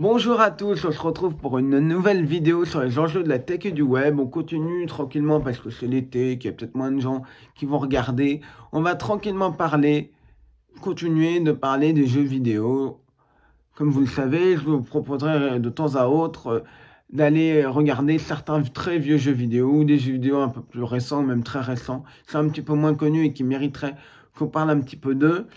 Bonjour à tous, on se retrouve pour une nouvelle vidéo sur les enjeux de la tech et du web. On continue tranquillement parce que c'est l'été, qu'il y a peut-être moins de gens qui vont regarder. On va tranquillement parler, continuer de parler des jeux vidéo. Comme vous le savez, je vous proposerai de temps à autre euh, d'aller regarder certains très vieux jeux vidéo ou des jeux vidéo un peu plus récents, même très récents, sont un petit peu moins connus et qui mériteraient qu'on parle un petit peu d'eux.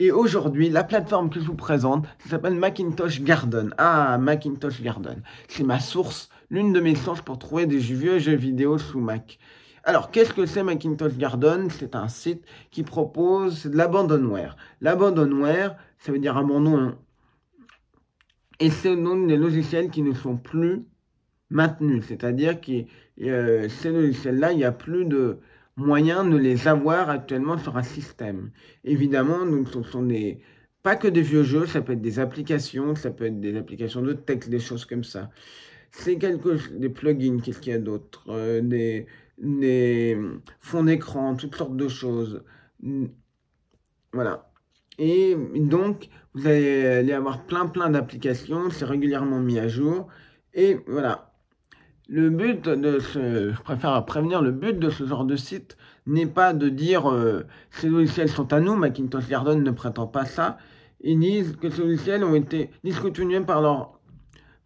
Et aujourd'hui, la plateforme que je vous présente, ça s'appelle Macintosh Garden. Ah, Macintosh Garden. C'est ma source, l'une de mes sources pour trouver des vieux jeux vidéo sous Mac. Alors, qu'est-ce que c'est Macintosh Garden C'est un site qui propose de l'abandonware. L'abandonware, ça veut dire abandon. Et c'est nom des logiciels qui ne sont plus maintenus. C'est-à-dire que euh, ces logiciels-là, il n'y a plus de moyen de les avoir actuellement sur un système. Évidemment, nous ne sont des, pas que des vieux jeux, ça peut être des applications, ça peut être des applications de texte, des choses comme ça. C'est quelque des plugins, qu'est-ce qu'il y a d'autre euh, des, des fonds d'écran, toutes sortes de choses. Voilà. Et donc, vous allez euh, avoir plein plein d'applications, c'est régulièrement mis à jour. Et voilà, le but de ce, je préfère prévenir, le but de ce genre de site n'est pas de dire euh, ces logiciels sont à nous, Macintosh Garden ne prétend pas ça. Ils disent que ces logiciels ont été discontinués par leur,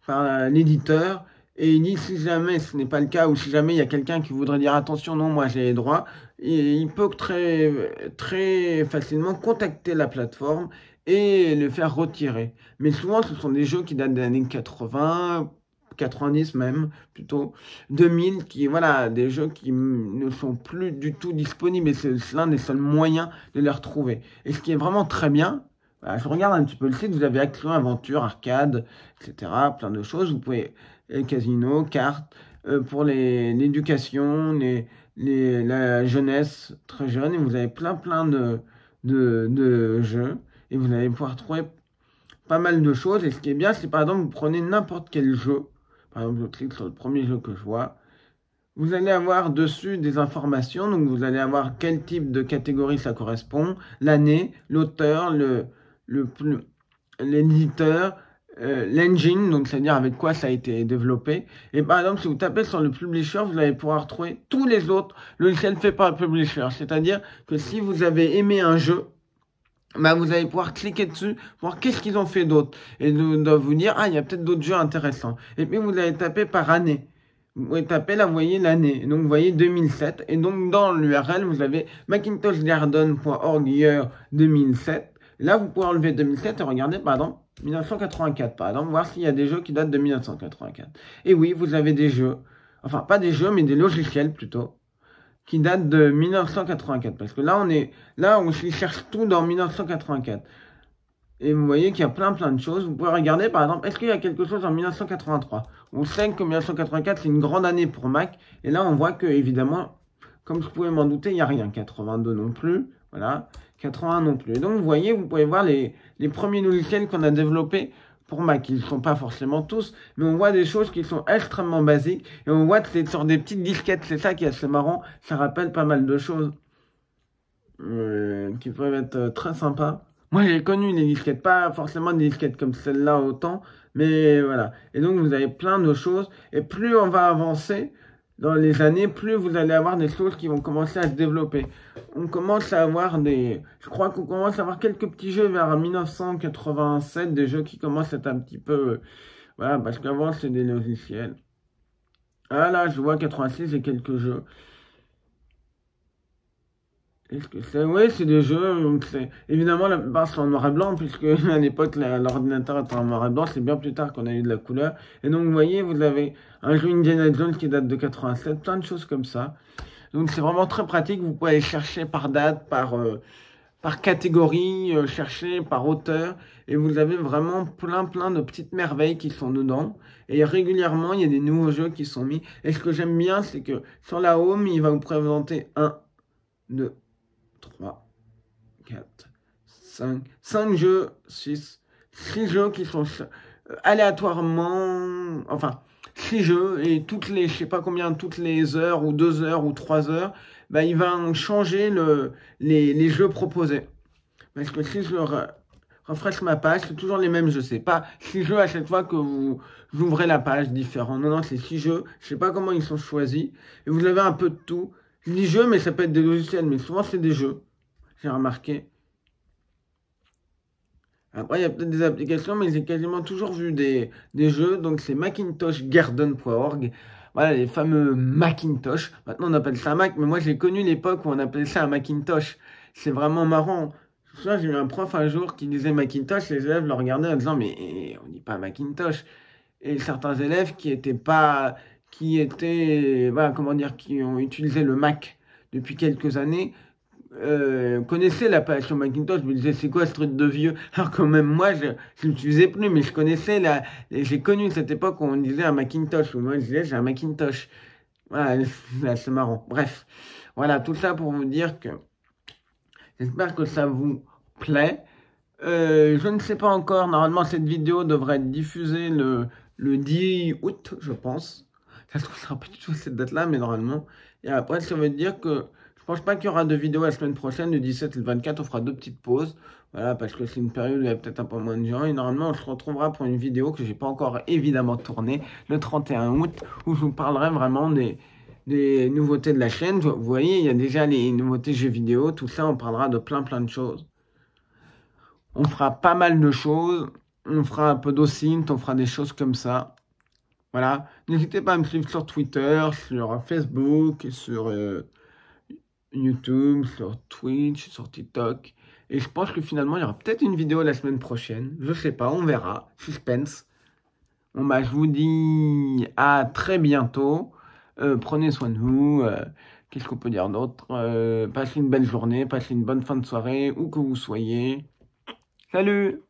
par l'éditeur et ils disent si jamais ce n'est pas le cas ou si jamais il y a quelqu'un qui voudrait dire attention non moi j'ai les droits, il peut très, très facilement contacter la plateforme et le faire retirer. Mais souvent ce sont des jeux qui datent des années 80, 90 même, plutôt 2000, qui, voilà, des jeux qui ne sont plus du tout disponibles et c'est l'un des seuls moyens de les retrouver. Et ce qui est vraiment très bien, je regarde un petit peu le site, vous avez Action, Aventure, Arcade, etc., plein de choses, vous pouvez, euh, casino, cartes, euh, pour l'éducation, les, la jeunesse très jeune, et vous avez plein plein de, de, de jeux, et vous allez pouvoir trouver pas mal de choses. Et ce qui est bien, c'est par exemple, vous prenez n'importe quel jeu, sur le premier jeu que je vois. Vous allez avoir dessus des informations, donc vous allez avoir quel type de catégorie ça correspond, l'année, l'auteur, l'éditeur, le, euh, l'engine, donc c'est-à-dire avec quoi ça a été développé. Et par exemple, si vous tapez sur le publisher, vous allez pouvoir trouver tous les autres logiciels faits par le publisher. C'est-à-dire que si vous avez aimé un jeu, mais ben, vous allez pouvoir cliquer dessus, voir qu'est-ce qu'ils ont fait d'autre. Et de, de, vous dire, ah, il y a peut-être d'autres jeux intéressants. Et puis, vous allez taper par année. Vous pouvez taper, là, vous voyez l'année. Donc, vous voyez 2007. Et donc, dans l'URL, vous avez macintoshgarden.org year 2007. Là, vous pouvez enlever 2007 et regarder, pardon 1984, pardon voir s'il y a des jeux qui datent de 1984. Et oui, vous avez des jeux, enfin, pas des jeux, mais des logiciels plutôt, qui date de 1984. Parce que là, on est, là, on cherche tout dans 1984. Et vous voyez qu'il y a plein plein de choses. Vous pouvez regarder par exemple, est-ce qu'il y a quelque chose en 1983 On sait que 1984 c'est une grande année pour Mac. Et là on voit que évidemment, comme je pouvais m'en douter, il n'y a rien. 82 non plus. Voilà. 81 non plus. Et donc vous voyez, vous pouvez voir les, les premiers logiciels qu'on a développés pour moi, qui ne sont pas forcément tous, mais on voit des choses qui sont extrêmement basiques, et on voit que c'est sur des petites disquettes, c'est ça qui est assez marrant, ça rappelle pas mal de choses euh, qui peuvent être euh, très sympas. Moi, j'ai connu des disquettes, pas forcément des disquettes comme celle-là autant, mais voilà. Et donc, vous avez plein de choses, et plus on va avancer, dans les années, plus vous allez avoir des choses qui vont commencer à se développer. On commence à avoir des... Je crois qu'on commence à avoir quelques petits jeux vers 1987, des jeux qui commencent à être un petit peu... Voilà, parce qu'avant, c'est des logiciels. Ah là, je vois 86 et quelques jeux. Est-ce que c'est Oui, c'est des jeux. Donc c'est évidemment, la plupart sont en noir et blanc, puisque à l'époque, l'ordinateur était en noir et blanc. C'est bien plus tard qu'on a eu de la couleur. Et donc, vous voyez, vous avez un jeu Indiana Jones qui date de 87, plein de choses comme ça. Donc, c'est vraiment très pratique. Vous pouvez aller chercher par date, par, euh, par catégorie, euh, chercher par auteur. Et vous avez vraiment plein, plein de petites merveilles qui sont dedans. Et régulièrement, il y a des nouveaux jeux qui sont mis. Et ce que j'aime bien, c'est que sur la home, il va vous présenter un, deux, 3, 4, 5, 5 jeux, 6, 6 jeux qui sont euh, aléatoirement, enfin, 6 jeux, et toutes les, je sais pas combien, toutes les heures, ou 2 heures, ou 3 heures, bah, il va changer le, les, jeux proposés. Parce que si je refresh ma page, c'est toujours les mêmes jeux. sais pas 6 jeux à chaque fois que vous ouvrez la page différents. Non, non, c'est 6 jeux. Je sais pas comment ils sont choisis. Et vous avez un peu de tout. Je dis jeux, mais ça peut être des logiciels, mais souvent c'est des jeux, j'ai remarqué. Après, il y a peut-être des applications, mais j'ai quasiment toujours vu des, jeux. Donc, c'est macintoshgarden.org. Voilà, les fameux Macintosh. Maintenant, on appelle ça Mac, mais moi, j'ai connu l'époque où on appelait ça un Macintosh. C'est vraiment marrant. j'ai eu un prof un jour qui disait Macintosh. Les élèves le regardaient en disant, mais on dit pas Macintosh. Et certains élèves qui n'étaient pas, qui étaient, voilà ben, comment dire, qui ont utilisé le Mac depuis quelques années, euh, connaissaient l'appellation Macintosh, je me disais c'est quoi ce truc de vieux Alors quand même moi je ne l'utilisais plus, mais je connaissais la. J'ai connu cette époque où on disait un Macintosh, ou moi je disais j'ai un Macintosh. Voilà, c'est marrant. Bref. Voilà, tout ça pour vous dire que j'espère que ça vous plaît. Euh, je ne sais pas encore, normalement cette vidéo devrait être diffusée le, le 10 août, je pense. Ça se trouve, pas du tout cette date-là, mais normalement. Et après, ça veut dire que je pense pas qu'il y aura de vidéo la semaine prochaine, le 17 et le 24, on fera deux petites pauses. Voilà, parce que c'est une période où il y a peut-être un peu moins de gens. Et normalement, on se retrouvera pour une vidéo que j'ai pas encore évidemment tournée, le 31 août, où je vous parlerai vraiment des, nouveautés de la chaîne. Vous voyez, il y a déjà les nouveautés jeux vidéo, tout ça, on parlera de plein plein de choses. On fera pas mal de choses, on fera un peu d'ocint, on fera des choses comme ça. Voilà. N'hésitez pas à me suivre sur Twitter, sur Facebook, sur euh, YouTube, sur Twitch, sur TikTok. Et je pense que finalement, il y aura peut-être une vidéo la semaine prochaine. Je sais pas, on verra. Suspense. Bon bah, je vous dis à très bientôt. Euh, prenez soin de vous. Euh, qu'est-ce qu'on peut dire d'autre Passez une belle journée, passez une bonne fin de soirée, où que vous soyez. Salut